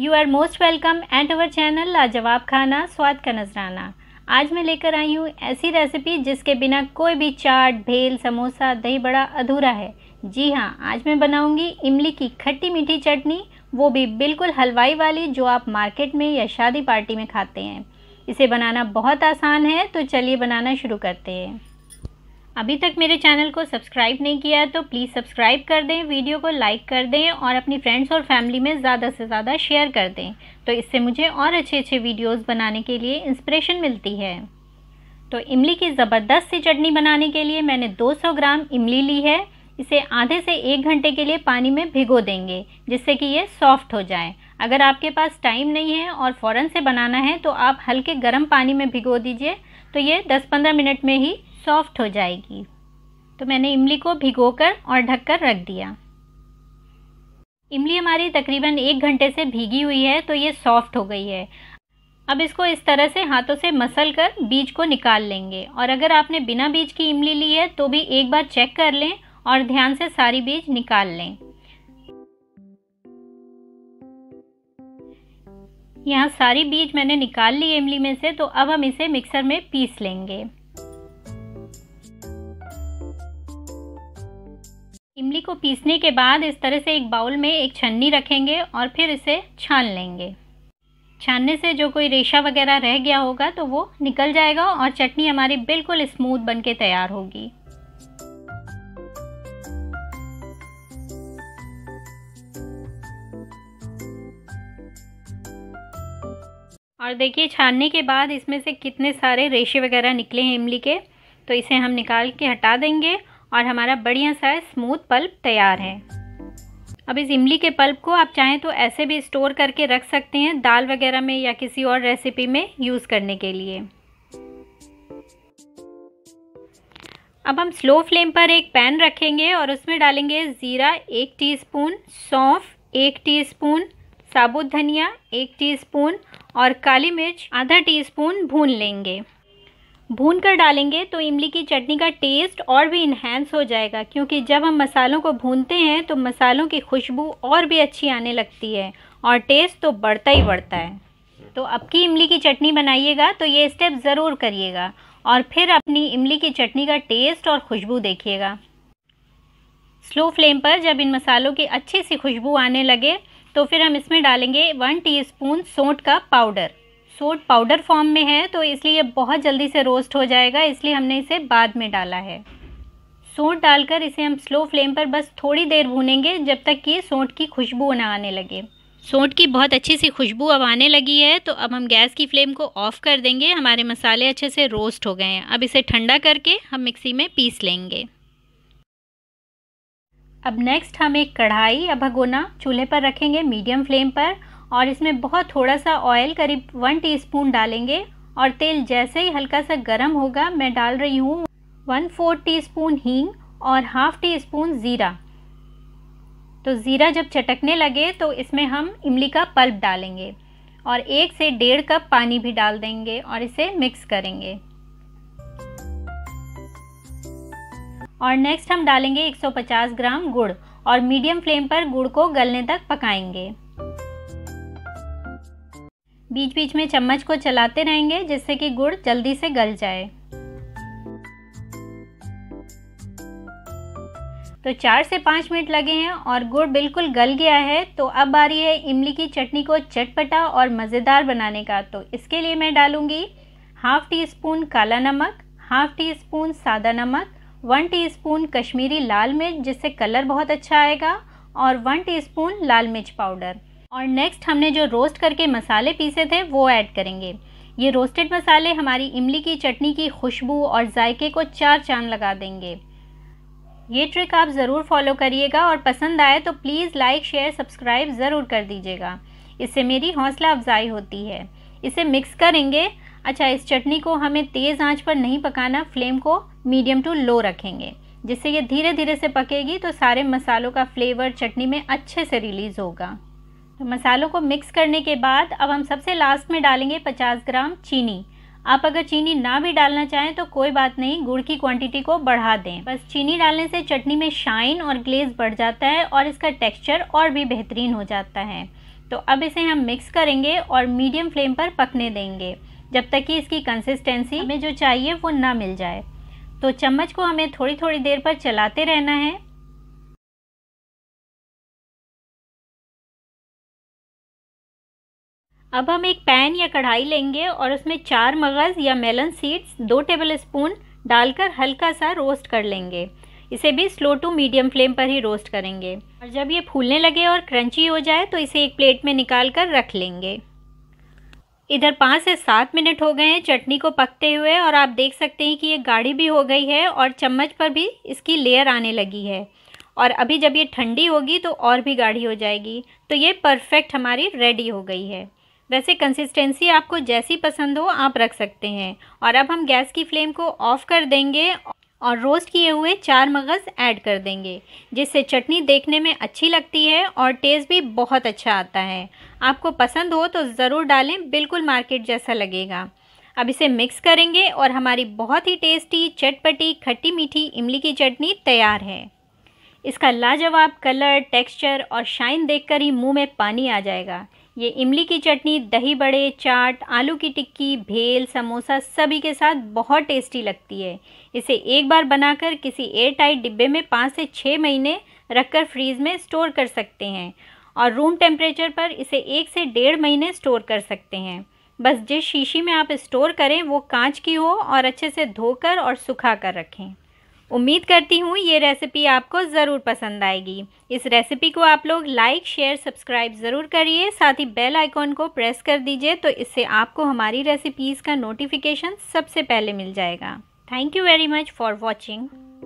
you are most welcome at our channel लाजवाब खाना स्वाद का नजराना आज मैं लेकर आई हूँ ऐसी रेसिपी जिसके बिना कोई भी चाट भेल समोसा दही बड़ा अधूरा है जी हाँ आज मैं बनाऊँगी इमली की खट्टी मीठी चटनी वो भी बिल्कुल हलवाई वाली जो आप मार्केट में या शादी पार्टी में खाते हैं इसे बनाना बहुत आसान है तो चलिए बनाना शुरू करते हैं अभी तक मेरे चैनल को सब्सक्राइब नहीं किया तो प्लीज़ सब्सक्राइब कर दें वीडियो को लाइक कर दें और अपनी फ्रेंड्स और फैमिली में ज़्यादा से ज़्यादा शेयर कर दें तो इससे मुझे और अच्छे अच्छे वीडियोस बनाने के लिए इंस्पिरेशन मिलती है तो इमली की ज़बरदस्त सी चटनी बनाने के लिए मैंने 200 ग्राम इमली ली है इसे आधे से एक घंटे के लिए पानी में भिगो देंगे जिससे कि ये सॉफ्ट हो जाए अगर आपके पास टाइम नहीं है और फ़ौरन से बनाना है तो आप हल्के गर्म पानी में भिगो दीजिए तो ये 10-15 मिनट में ही सॉफ्ट हो जाएगी तो मैंने इमली को भिगोकर और ढककर रख दिया इमली हमारी तकरीबन एक घंटे से भीगी हुई है तो ये सॉफ्ट हो गई है अब इसको इस तरह से हाथों से मसल कर बीज को निकाल लेंगे और अगर आपने बिना बीज की इमली ली है तो भी एक बार चेक कर लें और ध्यान से सारी बीज निकाल लें यहाँ सारी बीज मैंने निकाल ली इमली में से तो अब हम इसे मिक्सर में पीस लेंगे इमली को पीसने के बाद इस तरह से एक बाउल में एक छन्नी रखेंगे और फिर इसे छान लेंगे छानने से जो कोई रेशा वगैरह रह गया होगा तो वो निकल जाएगा और चटनी हमारी बिल्कुल स्मूथ बन के तैयार होगी और देखिए छानने के बाद इसमें से कितने सारे रेशे वगैरह निकले हैं इमली के तो इसे हम निकाल के हटा देंगे और हमारा बढ़िया सा स्मूथ पल्प तैयार है अब इस इमली के पल्प को आप चाहें तो ऐसे भी स्टोर करके रख सकते हैं दाल वगैरह में या किसी और रेसिपी में यूज़ करने के लिए अब हम स्लो फ्लेम पर एक पैन रखेंगे और उसमें डालेंगे ज़ीरा एक टीस्पून, सौंफ एक टीस्पून, साबुत धनिया एक टीस्पून और काली मिर्च आधा टीस्पून भून लेंगे भून कर डालेंगे तो इमली की चटनी का टेस्ट और भी इन्हेंस हो जाएगा क्योंकि जब हम मसालों को भूनते हैं तो मसालों की खुशबू और भी अच्छी आने लगती है और टेस्ट तो बढ़ता ही बढ़ता है तो अब की इमली की चटनी बनाइएगा तो ये स्टेप ज़रूर करिएगा और फिर अपनी इमली की चटनी का टेस्ट और खुशबू देखिएगा स्लो फ्लेम पर जब इन मसालों की अच्छी सी खुशबू आने लगे तो फिर हम इसमें डालेंगे वन टीस्पून स्पून का पाउडर सोट पाउडर फॉर्म में है तो इसलिए ये बहुत जल्दी से रोस्ट हो जाएगा इसलिए हमने इसे बाद में डाला है सोट डालकर इसे हम स्लो फ्लेम पर बस थोड़ी देर भूनेंगे जब तक कि सोट की खुशबू ना आने लगे सोट की बहुत अच्छी सी खुशबू अब आने लगी है तो अब हम गैस की फ्लेम को ऑफ़ कर देंगे हमारे मसाले अच्छे से रोस्ट हो गए हैं अब इसे ठंडा करके हम मिक्सी में पीस लेंगे अब नेक्स्ट हम एक कढ़ाई या भगोना चूल्हे पर रखेंगे मीडियम फ्लेम पर और इसमें बहुत थोड़ा सा ऑयल करीब वन टीस्पून डालेंगे और तेल जैसे ही हल्का सा गर्म होगा मैं डाल रही हूँ वन फोर टी स्पून हींग और हाफ़ टी स्पून ज़ीरा तो ज़ीरा जब चटकने लगे तो इसमें हम इमली का पल्प डालेंगे और एक से डेढ़ कप पानी भी डाल देंगे और इसे मिक्स करेंगे और नेक्स्ट हम डालेंगे 150 ग्राम गुड़ और मीडियम फ्लेम पर गुड़ को गलने तक पकाएंगे बीच बीच में चम्मच को चलाते रहेंगे जिससे कि गुड़ जल्दी से गल जाए तो चार से पाँच मिनट लगे हैं और गुड़ बिल्कुल गल गया है तो अब आ रही है इमली की चटनी को चटपटा और मज़ेदार बनाने का तो इसके लिए मैं डालूंगी हाफ़ टी स्पून काला नमक हाफ़ टी स्पून सादा नमक वन टी स्पून कश्मीरी लाल मिर्च जिससे कलर बहुत अच्छा आएगा और वन टी स्पून लाल मिर्च पाउडर और नेक्स्ट हमने जो रोस्ट करके मसाले पीसे थे वो ऐड करेंगे ये रोस्टेड मसाले हमारी इमली की चटनी की खुशबू और जायके को चार चांद लगा देंगे ये ट्रिक आप ज़रूर फॉलो करिएगा और पसंद आए तो प्लीज़ लाइक शेयर सब्सक्राइब ज़रूर कर दीजिएगा इससे मेरी हौसला अफजाई होती है इसे मिक्स करेंगे अच्छा इस चटनी को हमें तेज़ आंच पर नहीं पकाना फ्लेम को मीडियम टू लो रखेंगे जिससे ये धीरे धीरे से पकेगी तो सारे मसालों का फ्लेवर चटनी में अच्छे से रिलीज़ होगा तो मसालों को मिक्स करने के बाद अब हम सबसे लास्ट में डालेंगे 50 ग्राम चीनी आप अगर चीनी ना भी डालना चाहें तो कोई बात नहीं गुड़ की क्वांटिटी को बढ़ा दें बस चीनी डालने से चटनी में शाइन और ग्लेज बढ़ जाता है और इसका टेक्सचर और भी बेहतरीन हो जाता है तो अब इसे हम मिक्स करेंगे और मीडियम फ्लेम पर पकने देंगे जब तक कि इसकी कंसिस्टेंसी हमें जो चाहिए वो ना मिल जाए तो चम्मच को हमें थोड़ी थोड़ी देर पर चलाते रहना है अब हम एक पैन या कढ़ाई लेंगे और उसमें चार मगज़ या मेलन सीड्स दो टेबल स्पून डालकर हल्का सा रोस्ट कर लेंगे इसे भी स्लो टू मीडियम फ्लेम पर ही रोस्ट करेंगे और जब ये फूलने लगे और क्रंची हो जाए तो इसे एक प्लेट में निकाल कर रख लेंगे इधर पाँच से सात मिनट हो गए हैं चटनी को पकते हुए और आप देख सकते हैं कि ये गाढ़ी भी हो गई है और चम्मच पर भी इसकी लेयर आने लगी है और अभी जब ये ठंडी होगी तो और भी गाढ़ी हो जाएगी तो ये परफेक्ट हमारी रेडी हो गई है वैसे कंसिस्टेंसी आपको जैसी पसंद हो आप रख सकते हैं और अब हम गैस की फ्लेम को ऑफ़ कर देंगे और रोस्ट किए हुए चार मगज़ ऐड कर देंगे जिससे चटनी देखने में अच्छी लगती है और टेस्ट भी बहुत अच्छा आता है आपको पसंद हो तो ज़रूर डालें बिल्कुल मार्केट जैसा लगेगा अब इसे मिक्स करेंगे और हमारी बहुत ही टेस्टी चटपटी खट्टी मीठी इमली की चटनी तैयार है इसका लाजवाब कलर टेक्सचर और शाइन देखकर ही मुंह में पानी आ जाएगा ये इमली की चटनी दही बड़े चाट आलू की टिक्की भेल समोसा सभी के साथ बहुत टेस्टी लगती है इसे एक बार बनाकर किसी एयर टाइट डिब्बे में पाँच से छः महीने रखकर फ्रीज में स्टोर कर सकते हैं और रूम टेम्परेचर पर इसे एक से डेढ़ महीने स्टोर कर सकते हैं बस जिस शीशी में आप स्टोर करें वो कांच की हो और अच्छे से धोकर और सुखा कर रखें उम्मीद करती हूँ ये रेसिपी आपको ज़रूर पसंद आएगी इस रेसिपी को आप लोग लाइक शेयर सब्सक्राइब ज़रूर करिए साथ ही बेल आइकॉन को प्रेस कर दीजिए तो इससे आपको हमारी रेसिपीज़ का नोटिफिकेशन सबसे पहले मिल जाएगा thank you very much for watching